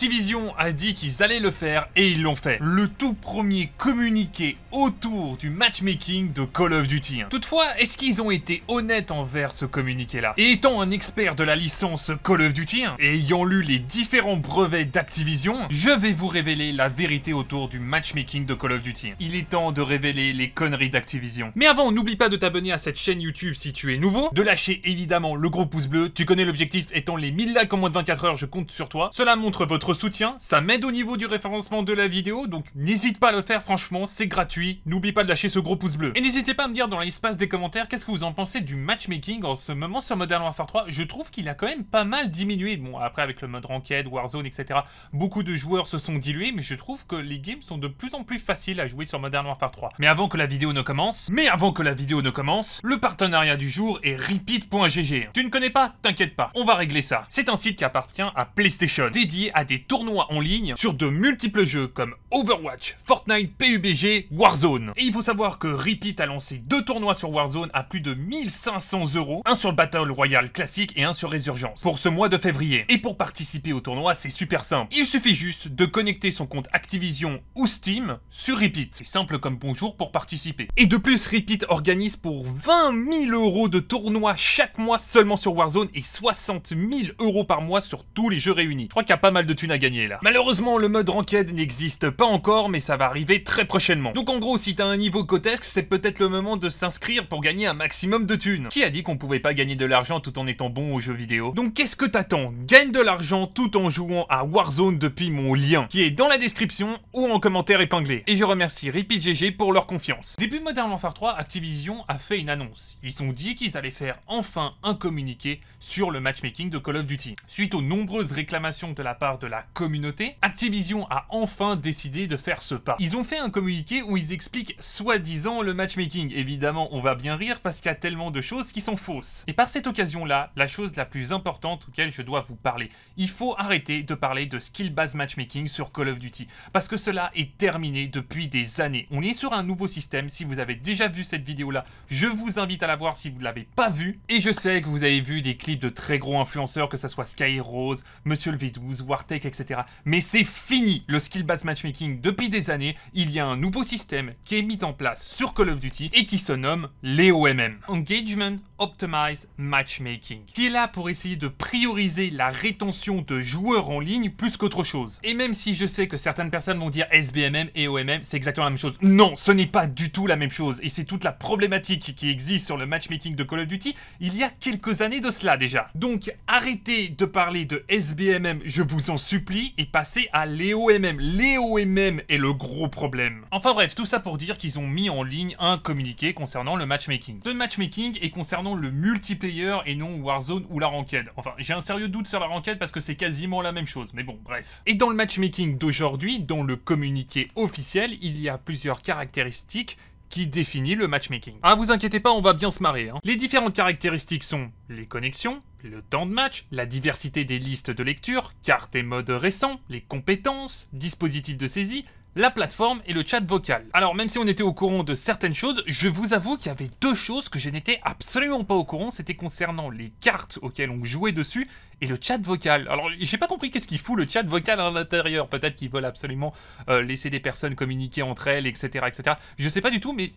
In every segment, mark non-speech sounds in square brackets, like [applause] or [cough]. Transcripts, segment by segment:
Activision a dit qu'ils allaient le faire et ils l'ont fait. Le tout premier communiqué autour du matchmaking de Call of Duty. Hein. Toutefois, est-ce qu'ils ont été honnêtes envers ce communiqué-là Et étant un expert de la licence Call of Duty, hein, et ayant lu les différents brevets d'Activision, je vais vous révéler la vérité autour du matchmaking de Call of Duty. Hein. Il est temps de révéler les conneries d'Activision. Mais avant, n'oublie pas de t'abonner à cette chaîne YouTube si tu es nouveau, de lâcher évidemment le gros pouce bleu, tu connais l'objectif étant les 1000 likes en moins de 24 heures, je compte sur toi. Cela montre votre soutien, ça m'aide au niveau du référencement de la vidéo, donc n'hésite pas à le faire franchement, c'est gratuit, n'oublie pas de lâcher ce gros pouce bleu. Et n'hésitez pas à me dire dans l'espace des commentaires qu'est-ce que vous en pensez du matchmaking en ce moment sur Modern Warfare 3, je trouve qu'il a quand même pas mal diminué, bon après avec le mode Ranked, Warzone, etc, beaucoup de joueurs se sont dilués, mais je trouve que les games sont de plus en plus faciles à jouer sur Modern Warfare 3. Mais avant que la vidéo ne commence, mais avant que la vidéo ne commence, le partenariat du jour est repeat.gg. Tu ne connais pas T'inquiète pas, on va régler ça. C'est un site qui appartient à PlayStation, dédié à des tournois en ligne sur de multiples jeux comme Overwatch, Fortnite, PUBG, Warzone. Et il faut savoir que Repeat a lancé deux tournois sur Warzone à plus de 1500 euros, un sur le Battle Royale classique et un sur Résurgence, pour ce mois de février. Et pour participer au tournoi, c'est super simple. Il suffit juste de connecter son compte Activision ou Steam sur Repeat. C'est simple comme bonjour pour participer. Et de plus, Repeat organise pour 20 000 euros de tournois chaque mois seulement sur Warzone et 60 000 euros par mois sur tous les jeux réunis. Je crois qu'il y a pas mal de thunes à gagner là. Malheureusement, le mode ranked n'existe pas encore, mais ça va arriver très prochainement. Donc en gros, si t'as un niveau cotesque, c'est peut-être le moment de s'inscrire pour gagner un maximum de thunes. Qui a dit qu'on pouvait pas gagner de l'argent tout en étant bon aux jeux vidéo Donc qu'est-ce que t'attends Gagne de l'argent tout en jouant à Warzone depuis mon lien, qui est dans la description ou en commentaire épinglé. Et je remercie GG pour leur confiance. Début Modern Warfare 3, Activision a fait une annonce. Ils ont dit qu'ils allaient faire enfin un communiqué sur le matchmaking de Call of Duty. Suite aux nombreuses réclamations de la part de la communauté, Activision a enfin décidé de faire ce pas. Ils ont fait un communiqué où ils expliquent soi-disant le matchmaking. Évidemment, on va bien rire parce qu'il y a tellement de choses qui sont fausses. Et par cette occasion-là, la chose la plus importante auquel je dois vous parler, il faut arrêter de parler de skill-based matchmaking sur Call of Duty parce que cela est terminé depuis des années. On est sur un nouveau système. Si vous avez déjà vu cette vidéo-là, je vous invite à la voir si vous ne l'avez pas vue. Et je sais que vous avez vu des clips de très gros influenceurs, que ce soit Sky Rose, Monsieur le V12, etc. Mais c'est fini le skill-based matchmaking depuis des années. Il y a un nouveau système qui est mis en place sur Call of Duty et qui se nomme les OMM. Engagement Optimized Matchmaking, qui est là pour essayer de prioriser la rétention de joueurs en ligne plus qu'autre chose. Et même si je sais que certaines personnes vont dire SBMM et OMM, c'est exactement la même chose. Non, ce n'est pas du tout la même chose. Et c'est toute la problématique qui existe sur le matchmaking de Call of Duty il y a quelques années de cela déjà. Donc arrêtez de parler de SBMM, je vous en Supplie et passé à Léo Léo MM est le gros problème. Enfin bref, tout ça pour dire qu'ils ont mis en ligne un communiqué concernant le matchmaking. Ce matchmaking est concernant le multiplayer et non Warzone ou la ranked. Enfin, j'ai un sérieux doute sur la ranked parce que c'est quasiment la même chose, mais bon, bref. Et dans le matchmaking d'aujourd'hui, dans le communiqué officiel, il y a plusieurs caractéristiques qui définit le matchmaking. Ah, vous inquiétez pas, on va bien se marrer. Hein. Les différentes caractéristiques sont les connexions, le temps de match, la diversité des listes de lecture, cartes et modes récents, les compétences, dispositifs de saisie, la plateforme et le chat vocal. Alors même si on était au courant de certaines choses, je vous avoue qu'il y avait deux choses que je n'étais absolument pas au courant, c'était concernant les cartes auxquelles on jouait dessus et le chat vocal. Alors j'ai pas compris qu'est-ce qu'il fout le chat vocal à l'intérieur, peut-être qu'ils veulent absolument euh, laisser des personnes communiquer entre elles, etc. etc. Je sais pas du tout, mais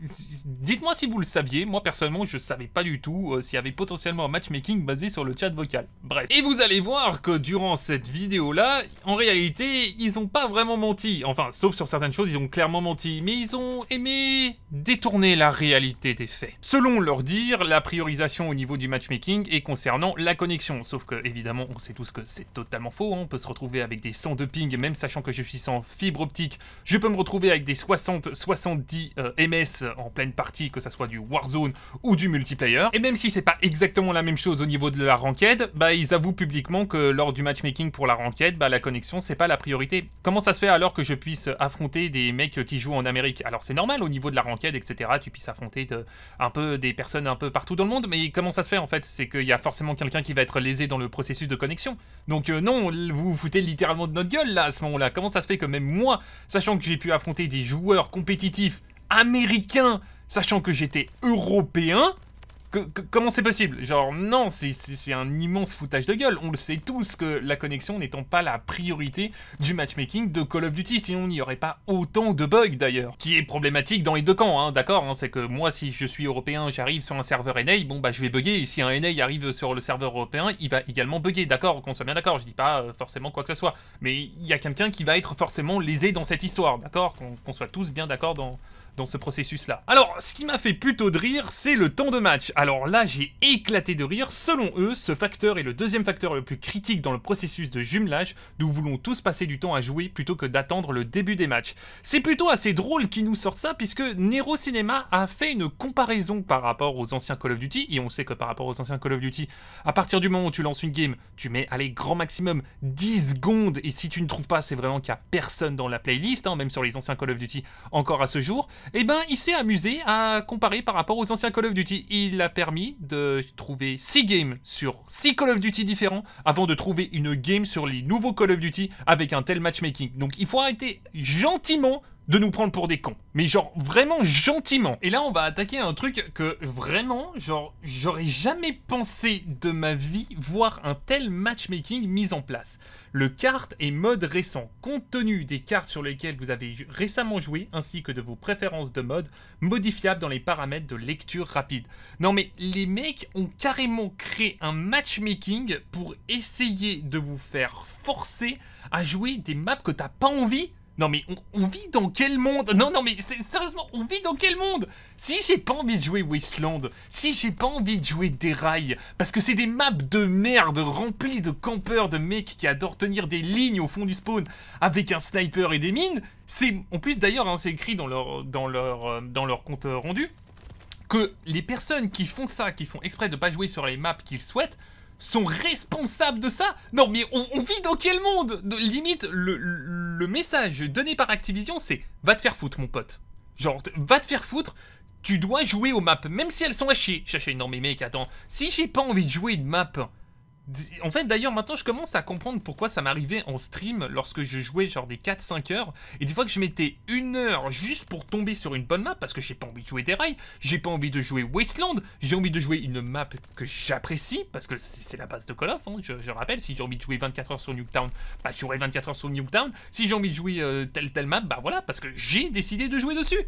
dites-moi si vous le saviez, moi personnellement je savais pas du tout euh, s'il y avait potentiellement un matchmaking basé sur le chat vocal. Bref. Et vous allez voir que durant cette vidéo là, en réalité, ils ont pas vraiment menti, enfin sauf sur certaines choses, ils ont clairement menti, mais ils ont aimé détourner la réalité des faits. Selon leur dire, la priorisation au niveau du matchmaking est concernant la connexion, sauf que évidemment on sait tous que c'est totalement faux, hein. on peut se retrouver avec des 100 de ping, même sachant que je suis sans fibre optique, je peux me retrouver avec des 60-70 euh, MS en pleine partie, que ce soit du Warzone ou du multiplayer, et même si c'est pas exactement la même chose au niveau de la ranked, bah ils avouent publiquement que lors du matchmaking pour la ranked, bah la connexion c'est pas la priorité. Comment ça se fait alors que je puisse avoir affronter des mecs qui jouent en Amérique. Alors c'est normal au niveau de la ranked, etc. Tu puisses affronter un peu des personnes un peu partout dans le monde, mais comment ça se fait en fait C'est qu'il y a forcément quelqu'un qui va être lésé dans le processus de connexion. Donc euh, non, vous vous foutez littéralement de notre gueule là à ce moment-là. Comment ça se fait que même moi, sachant que j'ai pu affronter des joueurs compétitifs américains, sachant que j'étais européen, comment c'est possible Genre non, c'est un immense foutage de gueule. On le sait tous que la connexion n'étant pas la priorité du matchmaking de Call of Duty, sinon il n'y aurait pas autant de bugs d'ailleurs. Qui est problématique dans les deux camps, hein, d'accord hein, C'est que moi si je suis européen, j'arrive sur un serveur NA, bon bah je vais bugger. Et si un NA arrive sur le serveur européen, il va également bugger, d'accord Qu'on soit bien d'accord, je dis pas euh, forcément quoi que ce soit. Mais il y a quelqu'un qui va être forcément lésé dans cette histoire, d'accord Qu'on soit tous bien d'accord dans dans ce processus-là. Alors, ce qui m'a fait plutôt de rire, c'est le temps de match. Alors là, j'ai éclaté de rire. Selon eux, ce facteur est le deuxième facteur le plus critique dans le processus de jumelage. Nous voulons tous passer du temps à jouer plutôt que d'attendre le début des matchs. C'est plutôt assez drôle qu'ils nous sortent ça, puisque Nero Cinema a fait une comparaison par rapport aux anciens Call of Duty, et on sait que par rapport aux anciens Call of Duty, à partir du moment où tu lances une game, tu mets, allez, grand maximum 10 secondes, et si tu ne trouves pas, c'est vraiment qu'il n'y a personne dans la playlist, hein, même sur les anciens Call of Duty encore à ce jour eh bien il s'est amusé à comparer par rapport aux anciens Call of Duty. Il a permis de trouver 6 games sur 6 Call of Duty différents avant de trouver une game sur les nouveaux Call of Duty avec un tel matchmaking. Donc il faut arrêter gentiment de nous prendre pour des cons. Mais genre vraiment gentiment. Et là, on va attaquer un truc que vraiment, genre, j'aurais jamais pensé de ma vie voir un tel matchmaking mis en place. Le carte est mode récent. Compte tenu des cartes sur lesquelles vous avez récemment joué, ainsi que de vos préférences de mode, modifiables dans les paramètres de lecture rapide. Non mais les mecs ont carrément créé un matchmaking pour essayer de vous faire forcer à jouer des maps que t'as pas envie non mais on, vit dans quel monde Non non mais sérieusement, on vit dans quel monde Si j'ai pas envie de jouer Wasteland, si j'ai pas envie de jouer rails, parce que c'est des maps de merde remplies de campeurs, de mecs qui adorent tenir des lignes au fond du spawn avec un sniper et des mines, c'est en plus d'ailleurs hein, c'est écrit dans leur dans leur euh, dans leur compte euh, rendu que les personnes qui font ça, qui font exprès de pas jouer sur les maps qu'ils souhaitent, sont responsables de ça Non, mais on, vit dans quel monde de, Limite, le, message donné par Activision, c'est « Va te faire foutre, mon pote. » Genre, va te faire foutre, tu dois jouer aux maps, même si elles sont hachées chier. une non mais mec, attends, si j'ai pas envie de jouer une map en fait, d'ailleurs, maintenant, je commence à comprendre pourquoi ça m'arrivait en stream lorsque je jouais genre des 4-5 heures. Et des fois que je mettais une heure juste pour tomber sur une bonne map, parce que j'ai pas envie de jouer des rails, j'ai pas envie de jouer Wasteland, j'ai envie de jouer une map que j'apprécie, parce que c'est la base de Call of, hein, je, rappelle. Si j'ai envie de jouer 24 heures sur Newtown bah, j'aurai 24 heures sur Newtown Si j'ai envie de jouer euh, telle telle map, bah voilà, parce que j'ai décidé de jouer dessus.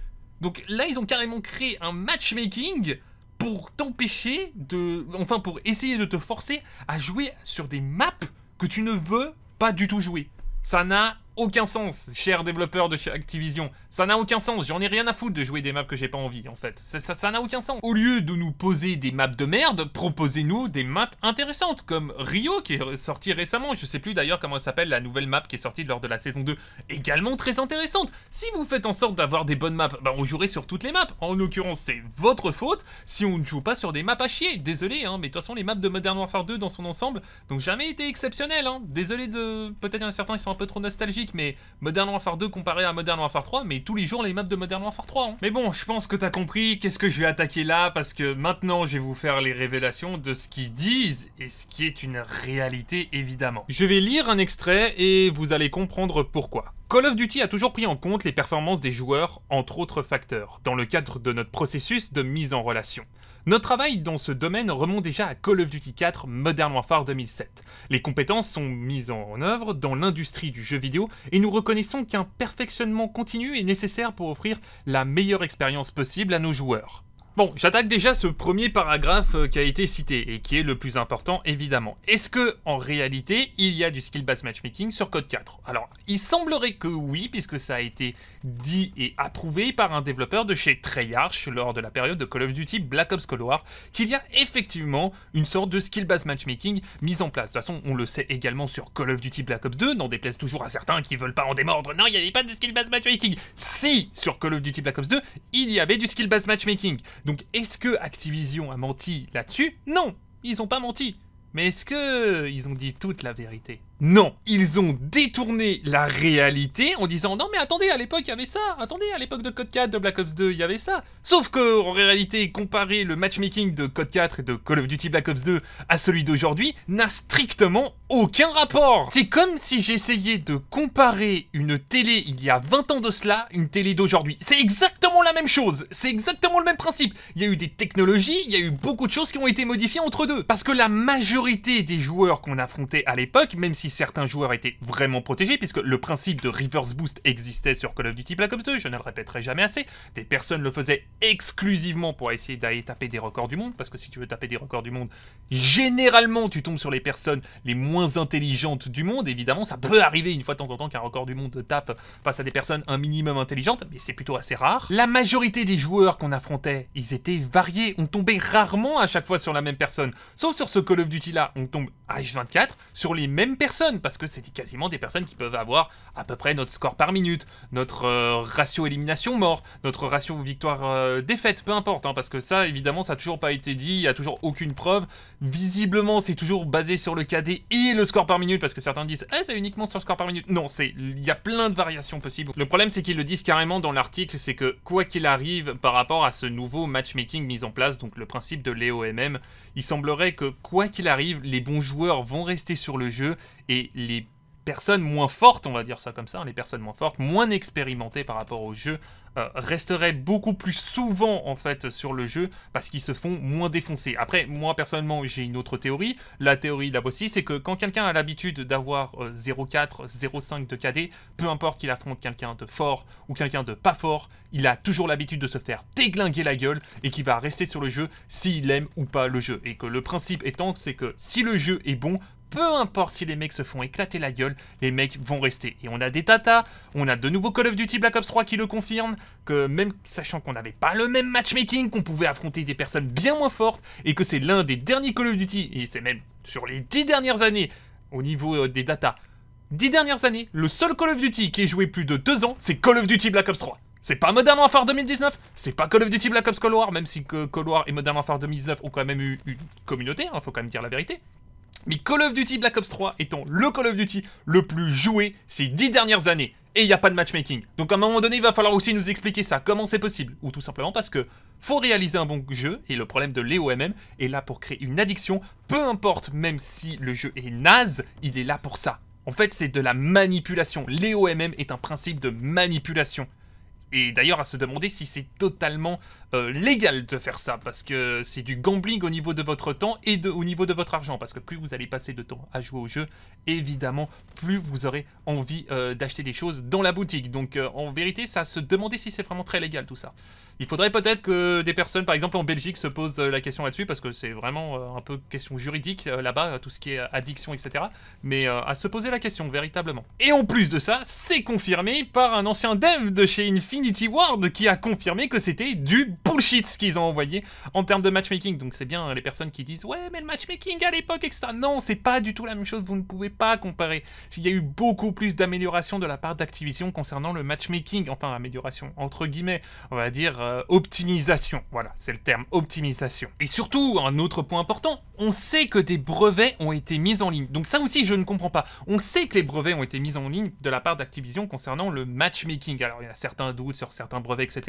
Donc là, ils ont carrément créé un matchmaking pour t'empêcher de... Enfin, pour essayer de te forcer à jouer sur des maps que tu ne veux pas du tout jouer. Ça n'a aucun sens, chers développeurs de chez Activision. Ça n'a aucun sens, j'en ai rien à foutre de jouer des maps que j'ai pas envie, en fait. Ça n'a aucun sens. Au lieu de nous poser des maps de merde, proposez-nous des maps intéressantes, comme Rio, qui est sorti récemment. Je sais plus d'ailleurs comment s'appelle la nouvelle map qui est sortie lors de la saison 2. Également très intéressante. Si vous faites en sorte d'avoir des bonnes maps, ben, on jouerait sur toutes les maps. En l'occurrence, c'est votre faute si on ne joue pas sur des maps à chier. Désolé, hein, mais de toute façon, les maps de Modern Warfare 2 dans son ensemble n'ont jamais été exceptionnelles. Hein. Désolé de... Peut-être y certains, ils sont un peu trop nostalgiques mais Modern Warfare 2 comparé à Modern Warfare 3, mais tous les jours les maps de Modern Warfare 3. Hein. Mais bon, je pense que t'as compris qu'est-ce que je vais attaquer là, parce que maintenant je vais vous faire les révélations de ce qu'ils disent et ce qui est une réalité évidemment. Je vais lire un extrait et vous allez comprendre pourquoi. Call of Duty a toujours pris en compte les performances des joueurs, entre autres facteurs, dans le cadre de notre processus de mise en relation. Notre travail dans ce domaine remonte déjà à Call of Duty 4 Modern Warfare 2007. Les compétences sont mises en œuvre dans l'industrie du jeu vidéo et nous reconnaissons qu'un perfectionnement continu est nécessaire pour offrir la meilleure expérience possible à nos joueurs. Bon, j'attaque déjà ce premier paragraphe euh, qui a été cité et qui est le plus important évidemment. Est-ce que en réalité il y a du skill-based matchmaking sur Code 4 Alors, il semblerait que oui, puisque ça a été dit et approuvé par un développeur de chez Treyarch lors de la période de Call of Duty Black Ops Cold War, qu'il y a effectivement une sorte de skill-based matchmaking mise en place. De toute façon, on le sait également sur Call of Duty Black Ops 2, n'en déplaise toujours à certains qui veulent pas en démordre. Non, il n'y avait pas de skill-based matchmaking. Si sur Call of Duty Black Ops 2, il y avait du skill-based matchmaking. Donc est-ce que Activision a menti là-dessus Non, ils n'ont pas menti. Mais est-ce qu'ils ont dit toute la vérité non, ils ont détourné la réalité en disant non mais attendez, à l'époque il y avait ça, attendez, à l'époque de Code 4 de Black Ops 2 il y avait ça. Sauf que en réalité, comparer le matchmaking de Code 4 et de Call of Duty Black Ops 2 à celui d'aujourd'hui n'a strictement aucun rapport. C'est comme si j'essayais de comparer une télé il y a 20 ans de cela, une télé d'aujourd'hui. C'est exactement la même chose, c'est exactement le même principe. Il y a eu des technologies, il y a eu beaucoup de choses qui ont été modifiées entre deux. Parce que la majorité des joueurs qu'on affrontait à l'époque, même si certains joueurs étaient vraiment protégés, puisque le principe de reverse boost existait sur Call of Duty Black Ops 2, je ne le répéterai jamais assez. Des personnes le faisaient exclusivement pour essayer d'aller taper des records du monde, parce que si tu veux taper des records du monde, généralement tu tombes sur les personnes les moins intelligentes du monde. Évidemment, ça peut arriver une fois de temps en temps qu'un record du monde tape face à des personnes un minimum intelligentes, mais c'est plutôt assez rare. La majorité des joueurs qu'on affrontait, ils étaient variés, on tombait rarement à chaque fois sur la même personne. Sauf sur ce Call of Duty là, on tombe H24 sur les mêmes personnes parce que c'est quasiment des personnes qui peuvent avoir à peu près notre score par minute, notre euh, ratio élimination mort, notre ratio victoire-défaite, euh, peu importe, hein, parce que ça, évidemment, ça n'a toujours pas été dit, il n'y a toujours aucune preuve. Visiblement, c'est toujours basé sur le KD et le score par minute, parce que certains disent eh, c'est uniquement sur le score par minute ». Non, il y a plein de variations possibles. Le problème, c'est qu'ils le disent carrément dans l'article, c'est que quoi qu'il arrive par rapport à ce nouveau matchmaking mis en place, donc le principe de l'EOMM, il semblerait que quoi qu'il arrive, les bons joueurs vont rester sur le jeu et les personnes moins fortes, on va dire ça comme ça, hein, les personnes moins fortes, moins expérimentées par rapport au jeu, euh, resteraient beaucoup plus souvent en fait sur le jeu parce qu'ils se font moins défoncer. Après, moi personnellement, j'ai une autre théorie. La théorie là la c'est que quand quelqu'un a l'habitude d'avoir 0,4, euh, 0,5 de KD, peu importe qu'il affronte quelqu'un de fort ou quelqu'un de pas fort, il a toujours l'habitude de se faire déglinguer la gueule et qu'il va rester sur le jeu s'il aime ou pas le jeu. Et que le principe étant, c'est que si le jeu est bon, peu importe si les mecs se font éclater la gueule, les mecs vont rester. Et on a des tata on a de nouveaux Call of Duty Black Ops 3 qui le confirme, que même sachant qu'on n'avait pas le même matchmaking, qu'on pouvait affronter des personnes bien moins fortes, et que c'est l'un des derniers Call of Duty, et c'est même sur les dix dernières années, au niveau euh, des datas, dix dernières années, le seul Call of Duty qui est joué plus de deux ans, c'est Call of Duty Black Ops 3. C'est pas Modern Warfare 2019, c'est pas Call of Duty Black Ops Cold War, même si Cold War et Modern Warfare 2019 ont quand même eu une communauté, il hein, faut quand même dire la vérité. Mais Call of Duty Black Ops 3 étant le Call of Duty le plus joué ces dix dernières années, et il n'y a pas de matchmaking. Donc à un moment donné, il va falloir aussi nous expliquer ça, comment c'est possible. Ou tout simplement parce que faut réaliser un bon jeu, et le problème de l'EOMM est là pour créer une addiction, peu importe même si le jeu est naze, il est là pour ça. En fait, c'est de la manipulation. L'EOMM est un principe de manipulation. Et d'ailleurs, à se demander si c'est totalement euh, légal de faire ça, parce que c'est du gambling au niveau de votre temps et de, au niveau de votre argent, parce que plus vous allez passer de temps à jouer au jeu, évidemment, plus vous aurez envie euh, d'acheter des choses dans la boutique. Donc euh, en vérité, ça se demandait si c'est vraiment très légal tout ça. Il faudrait peut-être que des personnes, par exemple en Belgique, se posent la question là-dessus, parce que c'est vraiment un peu question juridique là-bas, tout ce qui est addiction, etc. Mais à se poser la question, véritablement. Et en plus de ça, c'est confirmé par un ancien dev de chez Infinity Ward qui a confirmé que c'était du bullshit ce qu'ils ont envoyé en termes de matchmaking. Donc c'est bien les personnes qui disent ouais mais le matchmaking à l'époque etc. Non c'est pas du tout la même chose. Vous ne pouvez pas comparer. Il y a eu beaucoup plus d'améliorations de la part d'Activision concernant le matchmaking. Enfin amélioration entre guillemets. On va dire euh, optimisation. Voilà c'est le terme optimisation. Et surtout un autre point important. On sait que des brevets ont été mis en ligne. Donc ça aussi je ne comprends pas. On sait que les brevets ont été mis en ligne de la part d'Activision concernant le matchmaking. Alors il y a certains doutes sur certains brevets etc.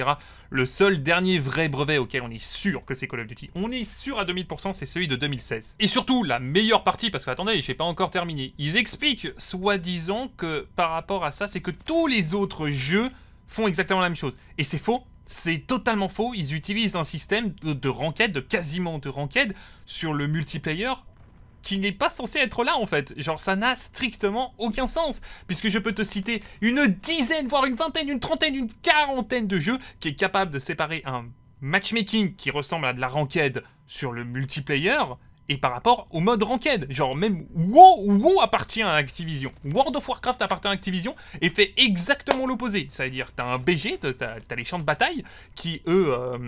Le seul dernier vrai brevet auquel on est sûr que c'est Call of Duty, on est sûr à 2000%, c'est celui de 2016. Et surtout, la meilleure partie, parce que attendez, j'ai pas encore terminé, ils expliquent, soi-disant, que par rapport à ça, c'est que tous les autres jeux font exactement la même chose. Et c'est faux, c'est totalement faux. Ils utilisent un système de, de de quasiment de ranked, sur le multiplayer qui n'est pas censé être là en fait. Genre ça n'a strictement aucun sens, puisque je peux te citer une dizaine, voire une vingtaine, une trentaine, une quarantaine de jeux qui est capable de séparer un matchmaking qui ressemble à de la ranked sur le multiplayer et par rapport au mode ranked. Genre même WoW, appartient à Activision. World of Warcraft appartient à Activision et fait exactement l'opposé. C'est-à-dire, t'as un BG, t'as as les champs de bataille qui, eux, euh,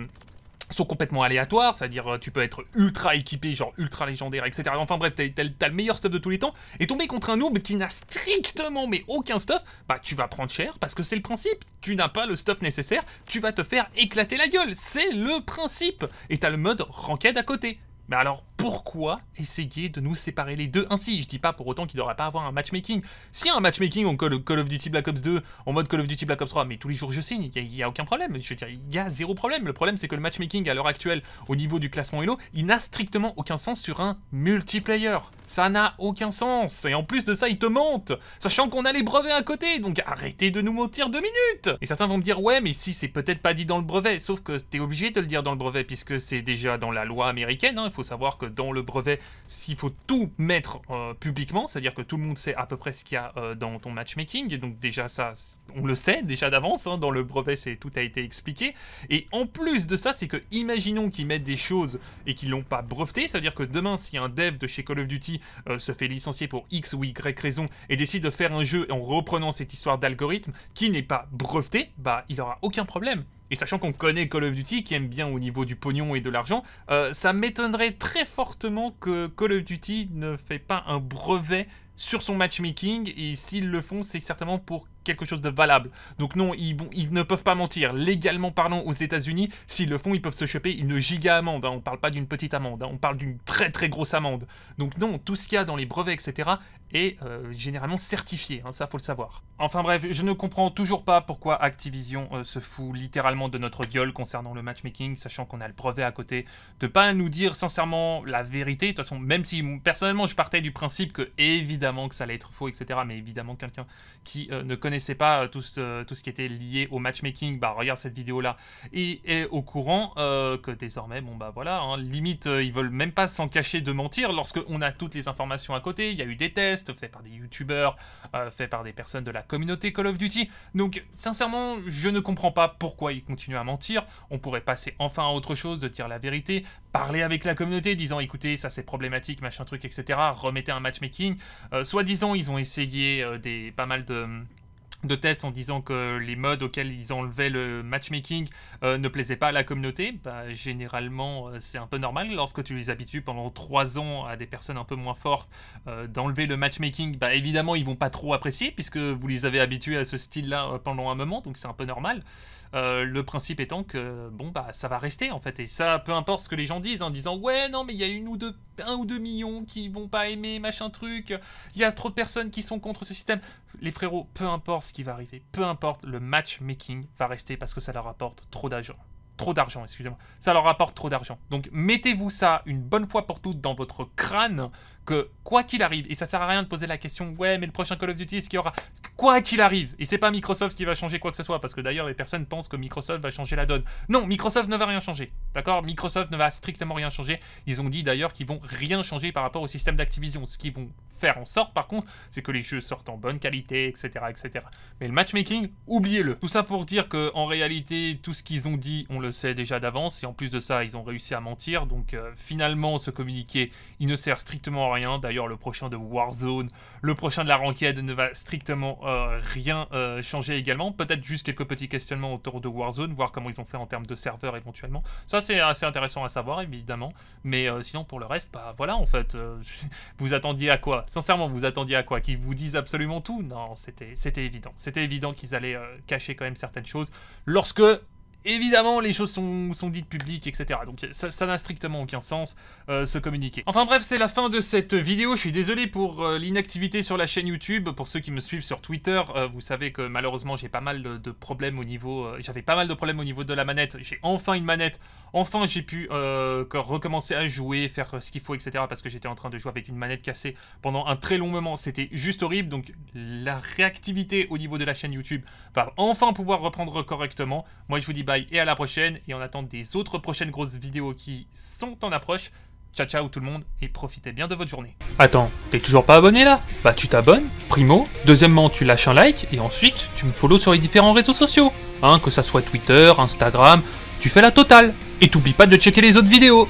sont complètement aléatoires, c'est-à-dire euh, tu peux être ultra équipé, genre ultra légendaire, etc. Enfin bref, t'as le meilleur stuff de tous les temps, et tomber contre un noob qui n'a strictement mais aucun stuff, bah tu vas prendre cher, parce que c'est le principe, tu n'as pas le stuff nécessaire, tu vas te faire éclater la gueule, c'est le principe Et t'as le mode ranked à côté. Mais alors, pourquoi essayer de nous séparer les deux ainsi Je dis pas pour autant qu'il devrait pas avoir un matchmaking. Si un matchmaking en Call of Duty Black Ops 2, en mode Call of Duty Black Ops 3, mais tous les jours je signe, il n'y a, aucun problème. Je veux dire, il y a zéro problème. Le problème c'est que le matchmaking à l'heure actuelle, au niveau du classement Elo, il n'a strictement aucun sens sur un multiplayer. Ça n'a aucun sens. Et en plus de ça, il te ment. sachant qu'on a les brevets à côté. Donc arrêtez de nous mentir deux minutes. Et certains vont me dire ouais, mais si c'est peut-être pas dit dans le brevet, sauf que t'es obligé de le dire dans le brevet puisque c'est déjà dans la loi américaine. Hein. Il faut savoir que dans le brevet, s'il faut tout mettre euh, publiquement, c'est-à-dire que tout le monde sait à peu près ce qu'il y a euh, dans ton matchmaking. Donc déjà ça, on le sait déjà d'avance. Hein, dans le brevet, c'est tout a été expliqué. Et en plus de ça, c'est que imaginons qu'ils mettent des choses et qu'ils l'ont pas breveté, c'est-à-dire que demain, si un dev de chez Call of Duty euh, se fait licencier pour X ou Y raison et décide de faire un jeu en reprenant cette histoire d'algorithme qui n'est pas breveté, bah il aura aucun problème. Et sachant qu'on connaît Call of Duty, qui aime bien au niveau du pognon et de l'argent, euh, ça m'étonnerait très fortement que Call of Duty ne fait pas un brevet sur son matchmaking. Et s'ils le font, c'est certainement pour quelque chose de valable. Donc non, ils, ils ne peuvent pas mentir. Légalement parlant, aux États-Unis, s'ils le font, ils peuvent se choper une giga amende. Hein. On ne parle pas d'une petite amende, hein. on parle d'une très très grosse amende. Donc non, tout ce qu'il y a dans les brevets, etc., est euh, généralement certifié. Hein. ça, faut le savoir. Enfin bref, je ne comprends toujours pas pourquoi Activision euh, se fout littéralement de notre gueule concernant le matchmaking, sachant qu'on a le brevet à côté. De pas nous dire sincèrement la vérité. De toute façon, même si personnellement je partais du principe que évidemment que ça allait être faux, etc., mais évidemment quelqu'un qui euh, ne connaît c'est pas euh, tout ce, euh, tout ce qui était lié au matchmaking, bah regarde cette vidéo-là et est au courant euh, que désormais, bon bah voilà, hein, limite ils veulent même pas s'en cacher de mentir lorsque on a toutes les informations à côté. Il y a eu des tests faits par des youtubeurs, faits par des personnes de la communauté Call of Duty. Donc sincèrement, je ne comprends pas pourquoi ils continuent à mentir. On pourrait passer enfin à autre chose, de dire la vérité, parler avec la communauté, disant écoutez ça c'est problématique, machin truc, etc. Remettez un matchmaking. Soi-disant ils ont essayé des pas mal de de tests en disant que les modes auxquels ils enlevaient le matchmaking euh, ne plaisaient pas à la communauté, bah, généralement euh, c'est un peu normal lorsque tu les habitues pendant trois ans à des personnes un peu moins fortes euh, d'enlever le matchmaking, bah, évidemment ils vont pas trop apprécier puisque vous les avez habitués à ce style-là pendant un moment, donc c'est un peu normal. le principe étant que bon bah ça va rester en fait et ça peu importe ce que les gens disent en disant ouais non mais il y a une ou deux un ou deux millions qui vont pas aimer machin truc, il y a trop de personnes qui sont contre ce système les frérots, peu importe ce qui va arriver, peu importe, le matchmaking va rester parce que ça leur apporte trop d'argent. Trop d'argent, excusez-moi. Ça leur apporte trop d'argent. Donc mettez-vous ça une bonne fois pour toutes dans votre crâne que quoi qu'il arrive, et ça sert à rien de poser la question ouais mais le prochain Call of Duty est-ce qu'il y aura quoi qu'il arrive et c'est pas Microsoft qui va changer quoi que ce soit parce que d'ailleurs les personnes pensent que Microsoft va changer la donne. Non, Microsoft ne va rien changer. D'accord Microsoft ne va strictement rien changer. Ils ont dit d'ailleurs qu'ils vont rien changer par rapport au système d'Activision. Ce qu'ils vont faire en sorte, par contre, c'est que les jeux sortent en bonne qualité, etc., etc. Mais le matchmaking, oubliez-le. Tout ça pour dire que en réalité, tout ce qu'ils ont dit, on le sait déjà d'avance. Et en plus de ça, ils ont réussi à mentir. Donc euh, finalement, ce communiqué, il ne sert strictement à rien. D'ailleurs, le prochain de Warzone, le prochain de la Ranked ne va strictement euh, rien euh, changer également. Peut-être juste quelques petits questionnements autour de Warzone, voir comment ils ont fait en termes de serveurs éventuellement. Ça, c'est assez intéressant à savoir, évidemment. Mais euh, sinon, pour le reste, bah voilà, en fait, euh, [laughs] vous attendiez à quoi Sincèrement, vous attendiez à quoi Qu'ils vous disent absolument tout Non, c'était évident. C'était évident qu'ils allaient euh, cacher quand même certaines choses. Lorsque évidemment, les choses sont, dites publiques, etc. Donc ça n'a strictement aucun sens, se euh, communiquer. Enfin bref, c'est la fin de cette vidéo. Je suis désolé pour euh, l'inactivité sur la chaîne YouTube. Pour ceux qui me suivent sur Twitter, euh, vous savez que malheureusement, j'ai pas mal de, de, problèmes au niveau... J'avais pas mal de problèmes au niveau de la manette. J'ai enfin une manette. Enfin, j'ai pu recommencer à jouer, faire ce qu'il faut, etc. Parce que j'étais en train de jouer avec une manette cassée pendant un très long moment. C'était juste horrible. Donc la réactivité au niveau de la chaîne YouTube va enfin pouvoir reprendre correctement. Moi, je vous dis et à la prochaine. Et en attendant des autres prochaines grosses vidéos qui sont en approche, Ciao ciao tout le monde et profitez bien de votre journée. Attends, t'es toujours pas abonné là Bah tu t'abonnes, primo, deuxièmement tu lâches un like et ensuite tu me follows sur les différents réseaux sociaux. Hein, que ça soit Twitter, Instagram, tu fais la totale. Et t'oublies pas de checker les autres vidéos.